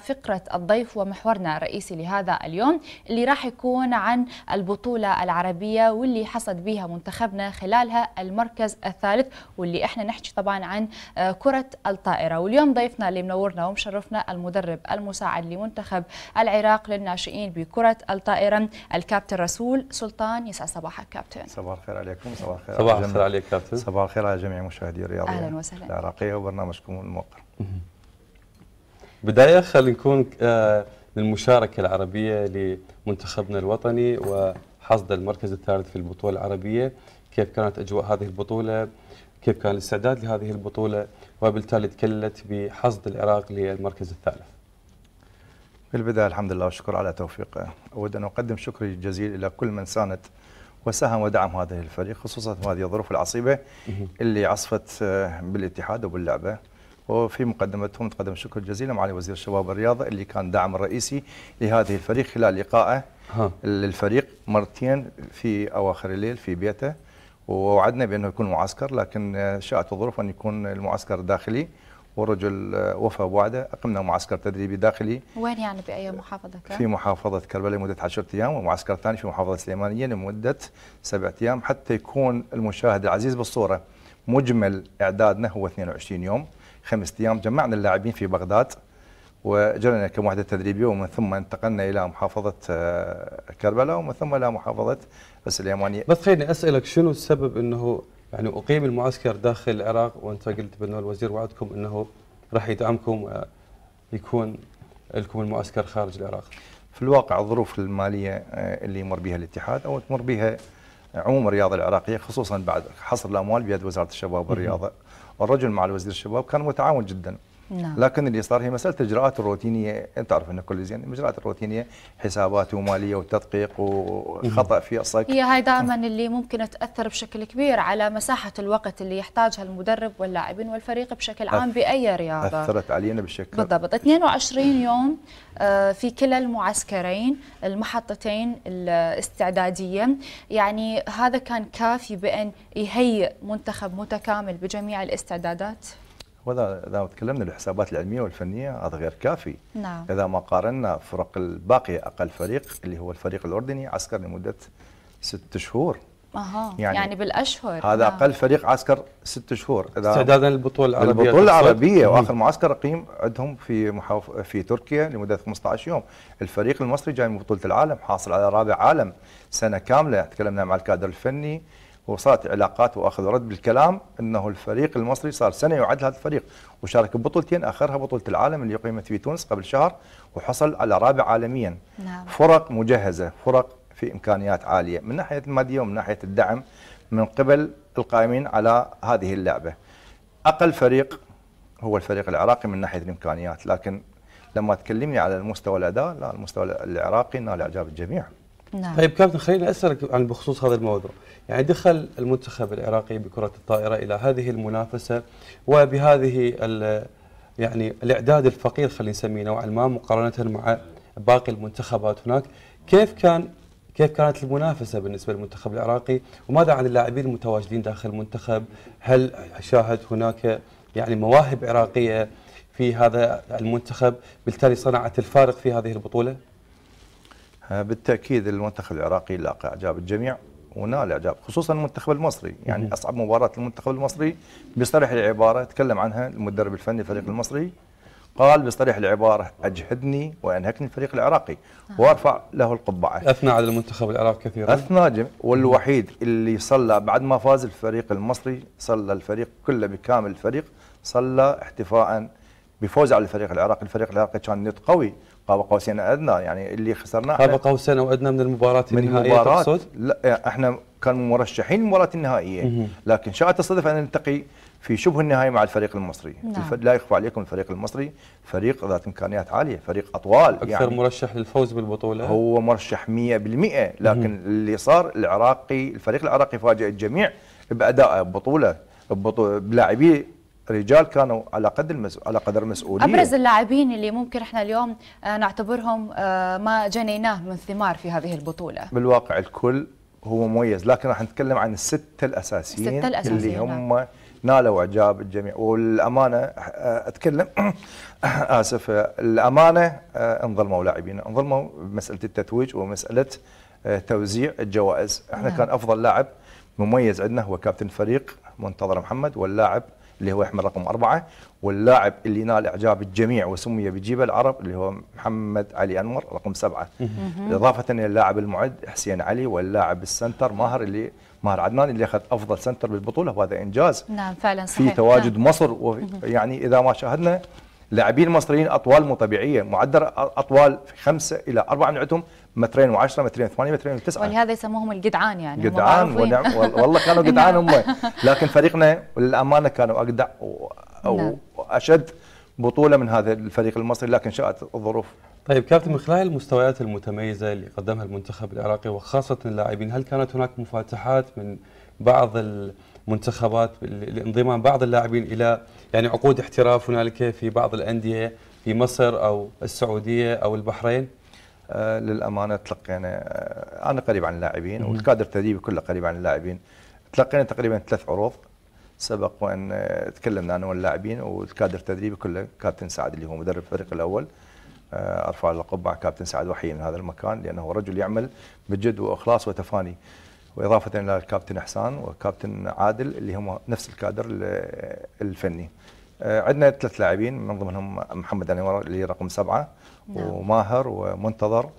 فقرة الضيف ومحورنا الرئيسي لهذا اليوم اللي راح يكون عن البطولة العربية واللي حصد بها منتخبنا خلالها المركز الثالث واللي احنا نحكي طبعا عن آه، كرة الطائرة واليوم ضيفنا اللي منورنا ومشرفنا المدرب المساعد لمنتخب العراق للناشئين بكرة الطائرة الكابتن رسول سلطان يسعد صباحك كابتن صباح الخير عليكم صباح الخير صباح الخير عليك كابتن صباح الخير على جميع مشاهدي الرياضية اهلا وسهلا العراقية وبرنامجكم الموقر بداية خلينا نكون آه، للمشاركة العربية لمنتخبنا الوطني وحصد المركز الثالث في البطولة العربية كيف كانت أجواء هذه البطولة كيف كان الاستعداد لهذه البطولة وبالتالي تكلت بحصد العراق للمركز الثالث في البداية الحمد لله والشكر على توفيقه أود أن أقدم شكري الجزيل إلى كل من ساند وساهم ودعم هذا الفريق خصوصا في هذه الظروف العصيبة اللي عصفت آه، بالاتحاد وباللعبة وفي مقدمتهم نتقدم الشكر الجزيل لمعالي وزير الشباب والرياضه اللي كان دعم رئيسي لهذه الفريق خلال لقائه للفريق مرتين في اواخر الليل في بيته ووعدنا بانه يكون معسكر لكن شاءت الظروف ان يكون المعسكر داخلي والرجل وفى بوعده اقمنا معسكر تدريبي داخلي وين يعني باي محافظه كان؟ في محافظه كربلاء لمده 10 ايام ومعسكر ثاني في محافظه سليمانيه لمده سبعة ايام حتى يكون المشاهد العزيز بالصوره مجمل اعدادنا هو 22 يوم خمس ايام جمعنا اللاعبين في بغداد وجرنا كم وحده تدريبيه ومن ثم انتقلنا الى محافظه آه، كربلاء ومن ثم الى محافظه السليمانيه. بس خليني اسالك شنو السبب انه يعني اقيم المعسكر داخل العراق وانت قلت بانه الوزير وعدكم انه راح يدعمكم آه، يكون لكم المعسكر خارج العراق. في الواقع الظروف الماليه آه، اللي يمر بها الاتحاد او تمر بها عموم الرياضه العراقيه خصوصا بعد حصر الاموال بيد وزاره الشباب والرياضه والرجل مع الوزير الشباب كان متعاون جدا نعم. لكن اللي صار هي مساله الاجراءات الروتينيه انت تعرف ان كل زين الاجراءات الروتينيه حسابات وماليه وتدقيق وخطا في الصك هي هاي دائما اللي ممكن تاثر بشكل كبير على مساحه الوقت اللي يحتاجها المدرب واللاعبين والفريق بشكل عام باي رياضه اثرت علينا بشكل بالضبط 22 يوم آه، في كلا المعسكرين المحطتين الاستعداديه يعني هذا كان كافي بان يهيئ منتخب متكامل بجميع الاستعدادات وإذا اذا تكلمنا الحسابات العلميه والفنيه هذا غير كافي نعم. اذا ما قارنا فرق الباقيه اقل فريق اللي هو الفريق الاردني عسكر لمده ست شهور أها. يعني, يعني بالاشهر هذا نعم. اقل فريق عسكر ست شهور اذا استعدادا للبطوله العربيه البطوله العربيه واخر معسكر اقيم عندهم في محاف... في تركيا لمده 15 يوم الفريق المصري جاي من بطوله العالم حاصل على رابع عالم سنه كامله تكلمنا مع الكادر الفني وصارت علاقات واخذ ورد بالكلام انه الفريق المصري صار سنه يعد هذا الفريق وشارك ببطولتين اخرها بطوله العالم اللي اقيمت في تونس قبل شهر وحصل على رابع عالميا نعم. فرق مجهزه فرق في امكانيات عاليه من ناحيه الماديه ومن ناحيه الدعم من قبل القائمين على هذه اللعبه اقل فريق هو الفريق العراقي من ناحيه الامكانيات لكن لما تكلمني على المستوى الاداء لا المستوى العراقي نال اعجاب الجميع نعم. طيب كابتن خليني اسالك عن بخصوص هذا الموضوع، يعني دخل المنتخب العراقي بكره الطائره الى هذه المنافسه وبهذه يعني الاعداد الفقير خلينا نسميه نوعا ما مقارنه مع باقي المنتخبات هناك، كيف كان كيف كانت المنافسه بالنسبه للمنتخب العراقي؟ وماذا عن اللاعبين المتواجدين داخل المنتخب؟ هل شاهد هناك يعني مواهب عراقيه في هذا المنتخب بالتالي صنعت الفارق في هذه البطوله؟ آه، بالتاكيد المنتخب العراقي لاقى اعجاب الجميع ونال اعجاب خصوصا المنتخب المصري يعني اصعب مباراه المنتخب المصري بصريح العباره تكلم عنها المدرب الفني الفريق المصري قال بصريح العباره اجهدني وانهكني الفريق العراقي آه. وارفع له القبعه اثنى على المنتخب العراقي كثيرا اثنى جم... والوحيد اللي صلى بعد ما فاز الفريق المصري صلى الفريق كله بكامل الفريق صلى احتفاء بفوز على الفريق العراقي الفريق العراقي كان نت قوي قاب قوسين ادنى يعني اللي خسرناه قاب قوسين او ادنى من المباراه النهائيه المباراة تقصد؟ لا احنا كان مرشحين المباراه النهائيه لكن شاءت الصدف ان نلتقي في شبه النهائي مع الفريق المصري نعم. لا يخفى عليكم الفريق المصري فريق ذات امكانيات عاليه فريق اطوال اكثر يعني مرشح للفوز بالبطوله هو مرشح 100% لكن مه. اللي صار العراقي الفريق العراقي فاجئ الجميع بادائه ببطوله بلاعبيه رجال كانوا على قدر المس... على قدر مسؤوليه ابرز اللاعبين اللي ممكن احنا اليوم آه، نعتبرهم آه، ما جنيناه من ثمار في هذه البطوله بالواقع الكل هو مميز لكن راح نتكلم عن السته الاساسيين, الستة الأساسيين اللي هم نعم. نالوا اعجاب الجميع والامانه آه، اتكلم اسف الامانه انظلموا لاعبين انظلموا بمساله التتويج ومساله توزيع الجوائز احنا نعم. كان افضل لاعب مميز عندنا هو كابتن فريق منتظر محمد واللاعب اللي هو يحمل رقم أربعة واللاعب اللي نال إعجاب الجميع وسمي بجيب العرب اللي هو محمد علي أنور رقم سبعة إضافة إلى اللاعب المعد حسين علي واللاعب السنتر ماهر اللي ماهر عدنان اللي أخذ أفضل سنتر بالبطولة وهذا إنجاز نعم فعلا صحيح في تواجد نعم. مصر ويعني إذا ما شاهدنا لاعبين مصريين مو طبيعيه معدل اطوال في خمسة الى أربعة من عندهم مترين و10 مترين ثمانية مترين وتسعة ولهذا يسموهم الجدعان يعني جدعان ونعم والله كانوا جدعان نعم. هم لكن فريقنا للامانه كانوا اجدع واشد نعم. بطوله من هذا الفريق المصري لكن شاءت الظروف طيب كابتن من خلال المستويات المتميزه اللي قدمها المنتخب العراقي وخاصه اللاعبين هل كانت هناك مفاتحات من بعض ال منتخبات لانضمام بعض اللاعبين الى يعني عقود احتراف هنالك في بعض الانديه في مصر او السعوديه او البحرين؟ آه للامانه تلقينا آه، انا قريب عن اللاعبين والكادر التدريبي كله قريب عن اللاعبين تلقينا تقريبا ثلاث عروض سبق وان آه، تكلمنا انا واللاعبين والكادر التدريبي كله كابتن سعد اللي هو مدرب الفريق الاول آه، ارفع القبعه كابتن سعد وحي من هذا المكان لانه رجل يعمل بجد واخلاص وتفاني واضافه الى الكابتن احسان وكابتن عادل اللي هم نفس الكادر الفني. آه، عندنا ثلاث لاعبين من ضمنهم محمد انور اللي رقم سبعه نعم. وماهر ومنتظر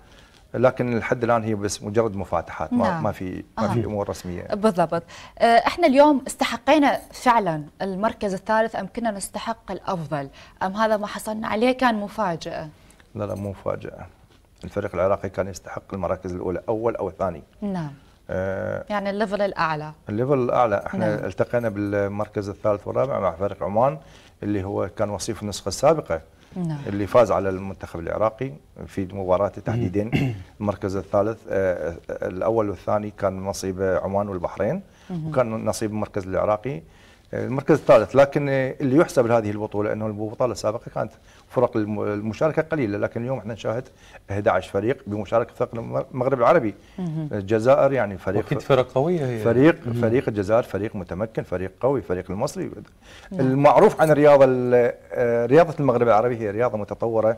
لكن لحد الان هي بس مجرد مفاتحات ما نعم. ما في ما آه. في امور رسميه بالضبط آه، احنا اليوم استحقينا فعلا المركز الثالث ام كنا نستحق الافضل ام هذا ما حصلنا عليه كان مفاجاه لا لا مو مفاجاه الفريق العراقي كان يستحق المراكز الاولى اول او ثاني نعم آه، يعني الليفل الاعلى الليفل الاعلى احنا نعم. التقينا بالمركز الثالث والرابع مع فريق عمان اللي هو كان وصيف النسخه السابقه نعم. اللي فاز على المنتخب العراقي في مباراته تحديدا المركز الثالث آه، آه، الاول والثاني كان نصيب عمان والبحرين وكان نصيب المركز العراقي المركز الثالث لكن اللي يحسب لهذه البطوله انه البطوله السابقه كانت فرق المشاركه قليله لكن اليوم احنا نشاهد 11 فريق بمشاركه فرق المغرب العربي الجزائر يعني فريق اكيد فرق قويه هي فريق مم. فريق الجزائر فريق متمكن فريق قوي فريق المصري مم. نعم. المعروف عن الرياضه رياضه المغرب العربي هي رياضه متطوره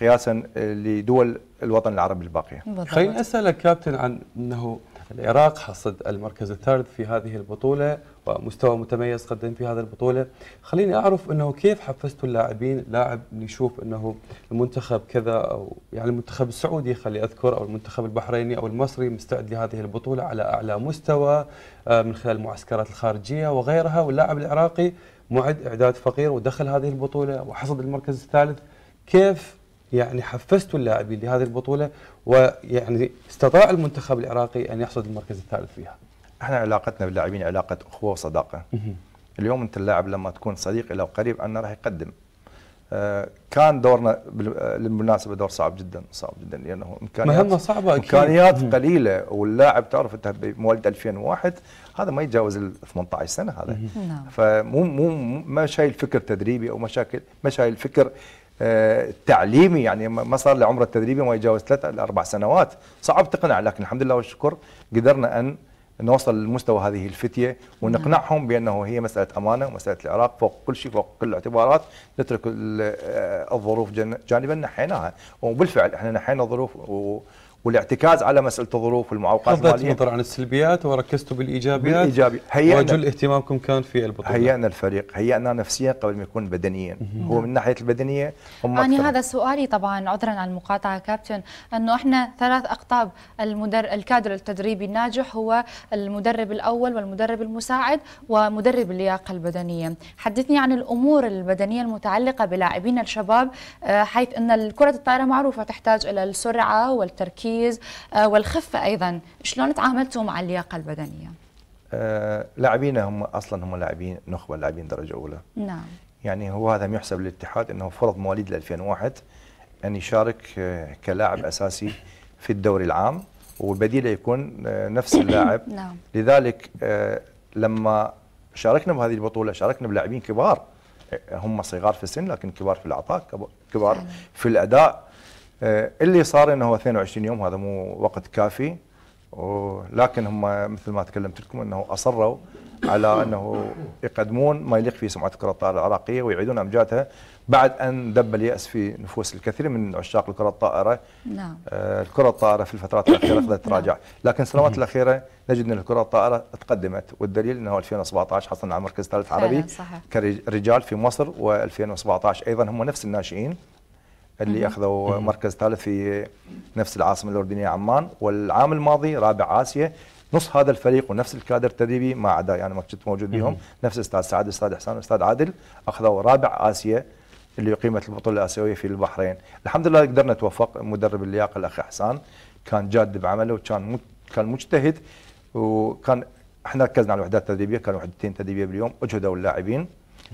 قياسا لدول الوطن العربي الباقيه خليني اسالك كابتن عن انه العراق حصد المركز الثالث في هذه البطوله ومستوى متميز قدم في هذه البطوله خليني اعرف انه كيف حفزتوا اللاعبين لاعب نشوف انه المنتخب كذا او يعني المنتخب السعودي خلي اذكر او المنتخب البحريني او المصري مستعد لهذه البطوله على اعلى مستوى آه، من خلال المعسكرات الخارجيه وغيرها واللاعب العراقي معد اعداد فقير ودخل هذه البطوله وحصد المركز الثالث كيف يعني حفزتوا اللاعبين لهذه البطوله ويعني استطاع المنتخب العراقي ان يحصد المركز الثالث فيها احنا علاقتنا باللاعبين علاقه اخوه وصداقه اليوم انت اللاعب لما تكون صديق له قريب انه راح يقدم آه، كان دورنا آه، بالمناسبه دور صعب جدا صعب جدا لانه امكانيات مهمه صعبه أكيد. امكانيات قليله واللاعب تعرف انت بمولد 2001 هذا ما يتجاوز ال 18 سنه هذا نعم. فمو مو ما شايل فكر تدريبي او مشاكل ما شايل فكر آه، تعليمي يعني ما صار له عمره التدريبي ما يتجاوز ثلاث اربع سنوات صعب تقنع لكن الحمد لله والشكر قدرنا ان نوصل لمستوى هذه الفتيه ونقنعهم نعم. بانه هي مساله امانه ومساله العراق فوق كل شيء فوق كل الاعتبارات نترك آه، الظروف جانبا نحيناها وبالفعل احنا نحينا الظروف والاعتكاز على مساله الظروف والمعوقات الماليه نظر عن السلبيات وركزتوا بالايجابيات بالايجابي هيئنا وجل اهتمامكم كان في البطوله هيئنا الفريق هيئنا نفسيا قبل ما يكون بدنيا هو من ناحيه البدنيه هم يعني هذا سؤالي طبعا عذرا عن المقاطعه كابتن انه احنا ثلاث اقطاب المدر الكادر التدريبي الناجح هو المدرب الاول والمدرب المساعد ومدرب اللياقه البدنيه حدثني عن الامور البدنيه المتعلقه بلاعبين الشباب آه، حيث ان كره الطائره معروفه تحتاج الى السرعه والتركيز التركيز آه، والخفه ايضا شلون تعاملتوا مع اللياقه البدنيه آه، لاعبينا هم اصلا هم لاعبين نخبه لاعبين درجه اولى نعم يعني هو هذا يحسب للاتحاد انه فرض مواليد 2001 ان يشارك آه، كلاعب اساسي في الدوري العام وبديله يكون نفس اللاعب نعم. لذلك لما شاركنا بهذه البطوله شاركنا بلاعبين كبار هم صغار في السن لكن كبار في العطاء كبار نعم. في الاداء آه، اللي صار انه هو 22 يوم هذا مو وقت كافي ولكن هم مثل ما تكلمت لكم انه اصروا على انه يقدمون ما يليق في سمعه كره الطائره العراقيه ويعيدون امجادها بعد ان دب الياس في نفوس الكثير من عشاق الكره الطائره نعم آه، الكره الطائره في الفترات الاخيره اخذت تراجع نعم. لكن السنوات الاخيره نجد ان الكره الطائره تقدمت والدليل انه 2017 حصلنا على مركز ثالث عربي كرجال في مصر و2017 ايضا هم نفس الناشئين اللي اخذوا مركز ثالث في نفس العاصمه الاردنيه عمان والعام الماضي رابع اسيا نص هذا الفريق ونفس الكادر التدريبي ما عدا يعني ما كنت موجود بهم نفس استاذ سعد استاذ حسان استاذ عادل اخذوا رابع اسيا اللي قيمه البطوله الاسيويه في البحرين الحمد لله قدرنا نتوفق مدرب اللياقه الاخ حسان كان جاد بعمله وكان كان مجتهد وكان احنا ركزنا على الوحدات التدريبيه كانوا وحدتين تدريبيه باليوم اجهدوا اللاعبين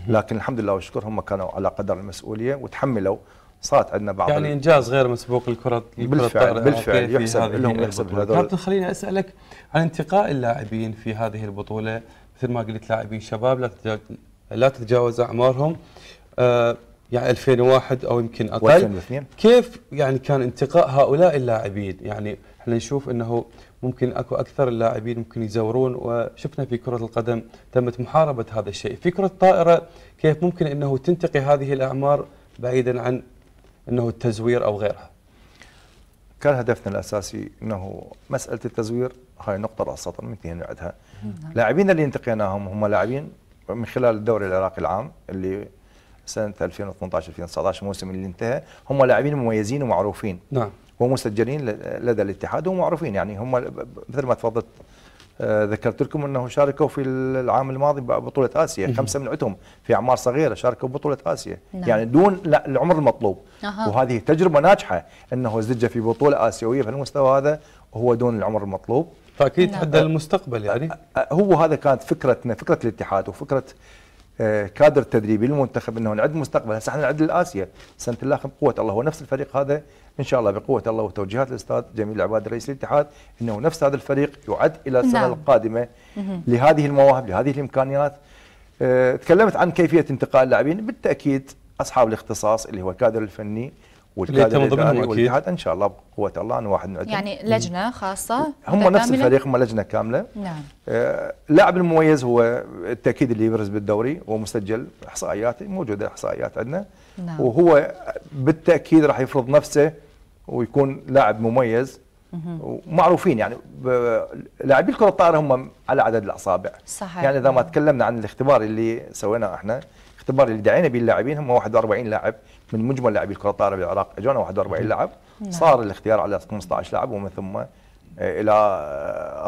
لكن الحمد لله والشكر هم كانوا على قدر المسؤوليه وتحملوا صارت عندنا بعض يعني انجاز غير مسبوق لكره بالفعل بالفعل يحسب لهم يحسب لهم كابتن خليني اسالك عن انتقاء اللاعبين في هذه البطوله مثل ما قلت لاعبين شباب لا تتجاوز لا تتجاوز اعمارهم آه، يعني 2001 او يمكن اقل كيف يعني كان انتقاء هؤلاء اللاعبين يعني احنا نشوف انه ممكن اكو اكثر اللاعبين ممكن يزورون وشفنا في كره القدم تمت محاربه هذا الشيء في كره الطائره كيف ممكن انه تنتقي هذه الاعمار بعيدا عن انه التزوير او غيرها كان هدفنا الاساسي انه مساله التزوير هاي نقطه راسه اثنين عندها نعم. لاعبين اللي انتقيناهم هم لاعبين من خلال الدوري العراقي العام اللي سنه 2018 2019 الموسم اللي انتهى هم لاعبين مميزين ومعروفين نعم ومسجلين لدى الاتحاد ومعروفين يعني هم مثل ما تفضلت آه، ذكرت لكم انه شاركوا في العام الماضي ببطوله اسيا خمسه من عندهم في اعمار صغيره شاركوا ببطوله اسيا نعم. يعني دون لا العمر المطلوب أه. وهذه تجربه ناجحه انه زجه في بطوله اسيويه في المستوى هذا وهو دون العمر المطلوب فاكيد نعم. حد المستقبل يعني آه، آه، هو هذا كانت فكرتنا فكره الاتحاد وفكره آه، كادر تدريبي للمنتخب انه نعد مستقبل هسه احنا نعد الاسيا سنه الاخر بقوه الله هو نفس الفريق هذا ان شاء الله بقوه الله وتوجيهات الاستاذ جميل العباد رئيس الاتحاد انه نفس هذا الفريق يعد الى السنه نعم. القادمه لهذه المواهب لهذه الامكانيات آه، تكلمت عن كيفيه انتقال اللاعبين بالتاكيد اصحاب الاختصاص اللي هو الكادر الفني والكادر الاداري والاتحاد ان شاء الله بقوه الله انا واحد من يعني لجنه خاصه هم نفس الفريق هم لجنه كامله نعم اللاعب آه، المميز هو التاكيد اللي يبرز بالدوري ومسجل احصائيات موجوده احصائيات عندنا نعم. وهو بالتاكيد راح يفرض نفسه ويكون لاعب مميز ومعروفين يعني لاعبي الكره الطائره هم على عدد الاصابع صحيح يعني اذا ما نعم. تكلمنا عن الاختبار اللي سويناه احنا الاختبار اللي دعينا به اللاعبين هم 41 لاعب من مجمل لاعبي الكره الطائره بالعراق اجونا 41 نعم. لاعب صار الاختيار على 15 لاعب ومن ثم آه، الى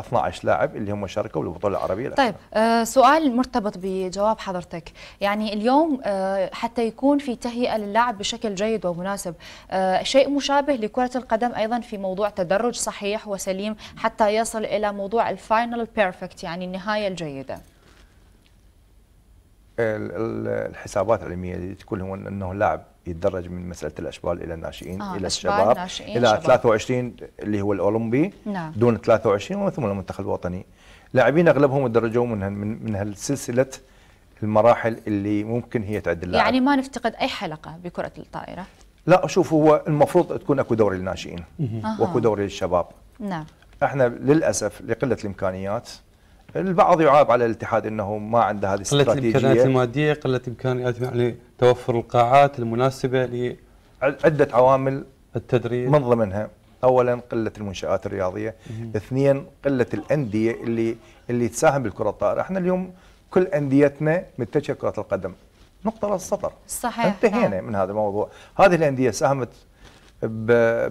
12 آه، لاعب اللي هم شاركوا بالبطوله العربيه طيب آه سؤال مرتبط بجواب حضرتك يعني اليوم آه حتى يكون في تهيئه للاعب بشكل جيد ومناسب آه شيء مشابه لكره القدم ايضا في موضوع تدرج صحيح وسليم حتى يصل الى موضوع الفاينل بيرفكت يعني النهايه الجيده الحسابات العلميه اللي تقول هو انه اللاعب يتدرج من مساله الاشبال الى الناشئين آه الى الشباب الى شباب. 23 اللي هو الاولمبي نعم. دون 23 ومن ثم المنتخب الوطني لاعبين اغلبهم تدرجوا من من هالسلسله المراحل اللي ممكن هي تعد اللاعب يعني ما نفتقد اي حلقه بكره الطائره لا اشوف هو المفروض تكون اكو دوري للناشئين واكو دوري للشباب نعم احنا للاسف لقله الامكانيات البعض يعاب على الاتحاد انه ما عنده هذه الاستراتيجيه قله الامكانيات الماديه قله امكانيات يعني توفر القاعات المناسبه ل عده عوامل التدريب من ضمنها اولا قله المنشات الرياضيه اثنين قله الانديه اللي اللي تساهم بالكره الطائره احنا اليوم كل انديتنا متجهه كره القدم نقطه للسطر صحيح انتهينا آه. من هذا الموضوع هذه الانديه ساهمت ب...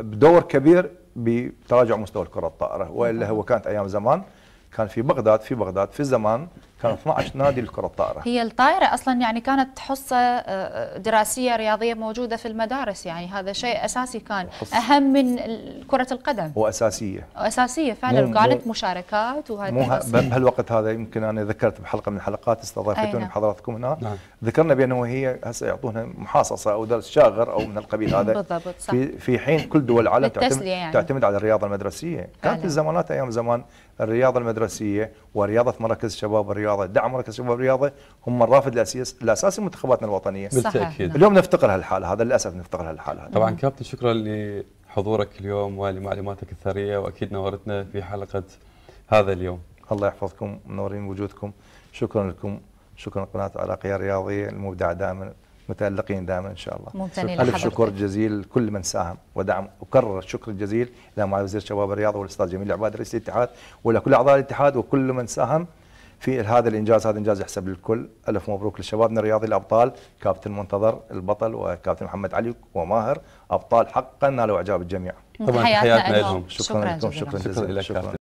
بدور كبير بتراجع مستوى الكره الطائره والا هو كانت ايام زمان كان في بغداد في بغداد في زمان كان 12 نادي لكره الطائره هي الطائره اصلا يعني كانت حصه آه، آه، دراسيه رياضيه موجوده في المدارس يعني هذا شيء اساسي كان اهم من كره القدم واساسيه واساسيه فعلا وكانت مشاركات وهذا مو بهالوقت هذا يمكن انا ذكرت بحلقه من الحلقات استضافتوني أيوة. بحضراتكم هنا نعم. ذكرنا بانه هي هسه يعطونا محاصصه او درس شاغر او من القبيل هذا بالضبط صح. في, في حين كل دول العالم تعتمد, يعني. تعتمد على الرياضه المدرسيه كانت الزمانات ايام زمان الرياضه المدرسيه ورياضه مراكز الشباب الرياضه، دعم مركز شباب الرياضه هم الرافد الاساسي لمنتخباتنا الوطنيه. بالتاكيد. اليوم نفتقر هالحاله هذا للاسف نفتقر هالحاله طبعا كابتن شكرا لحضورك اليوم ولمعلوماتك الثريه واكيد نورتنا في حلقه هذا اليوم. الله يحفظكم منورين وجودكم، شكرا لكم، شكرا لقناه العراقيه الرياضيه المبدعه دائما متألقين دائما إن شاء الله ممتنين ألف شكر جزيل كل من ساهم ودعم أكرر الشكر الجزيل إلى معالي وزير الشباب الرياضة والأستاذ جميل العباد رئيس الاتحاد ولكل أعضاء الاتحاد وكل من ساهم في هذا الانجاز هذا انجاز يحسب للكل الف مبروك لشبابنا الرياضي الابطال كابتن منتظر البطل وكابتن محمد علي وماهر ابطال حقا نالوا اعجاب الجميع طبعا حياتنا, لهم شكرا, شكرا لكم شكرا, شكرا, شكرا, شكرا